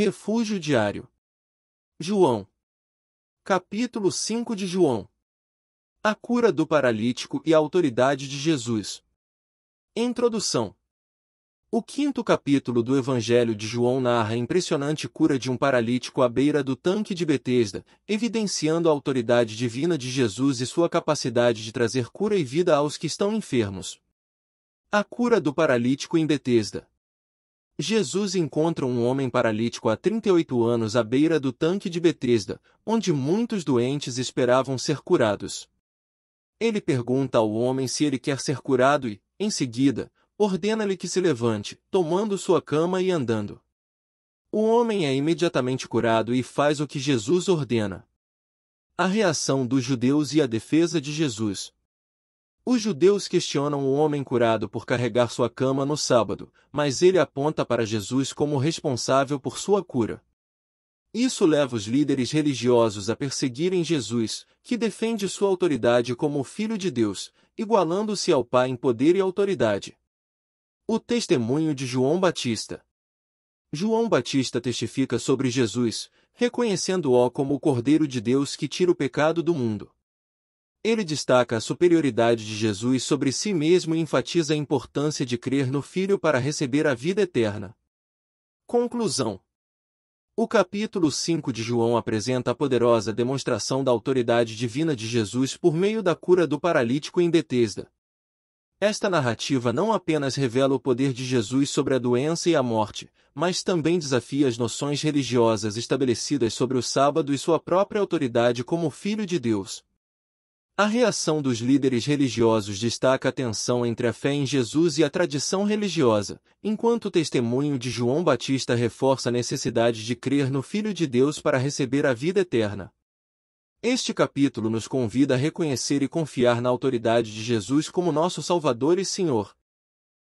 Refúgio diário. João. Capítulo 5 de João. A cura do paralítico e a autoridade de Jesus. Introdução. O quinto capítulo do Evangelho de João narra a impressionante cura de um paralítico à beira do tanque de Betesda, evidenciando a autoridade divina de Jesus e sua capacidade de trazer cura e vida aos que estão enfermos. A cura do paralítico em Betesda. Jesus encontra um homem paralítico há 38 anos à beira do tanque de Betesda, onde muitos doentes esperavam ser curados. Ele pergunta ao homem se ele quer ser curado e, em seguida, ordena-lhe que se levante, tomando sua cama e andando. O homem é imediatamente curado e faz o que Jesus ordena. A reação dos judeus e a defesa de Jesus. Os judeus questionam o homem curado por carregar sua cama no sábado, mas ele aponta para Jesus como responsável por sua cura. Isso leva os líderes religiosos a perseguirem Jesus, que defende sua autoridade como o Filho de Deus, igualando-se ao Pai em poder e autoridade. O testemunho de João Batista João Batista testifica sobre Jesus, reconhecendo-o como o Cordeiro de Deus que tira o pecado do mundo. Ele destaca a superioridade de Jesus sobre si mesmo e enfatiza a importância de crer no Filho para receber a vida eterna. Conclusão o capítulo 5 de João apresenta a poderosa demonstração da autoridade divina de Jesus por meio da cura do paralítico em Betesda. Esta narrativa não apenas revela o poder de Jesus sobre a doença e a morte, mas também desafia as noções religiosas estabelecidas sobre o sábado e sua própria autoridade como filho de Deus. A reação dos líderes religiosos destaca a tensão entre a fé em Jesus e a tradição religiosa, enquanto o testemunho de João Batista reforça a necessidade de crer no Filho de Deus para receber a vida eterna. Este capítulo nos convida a reconhecer e confiar na autoridade de Jesus como nosso Salvador e Senhor,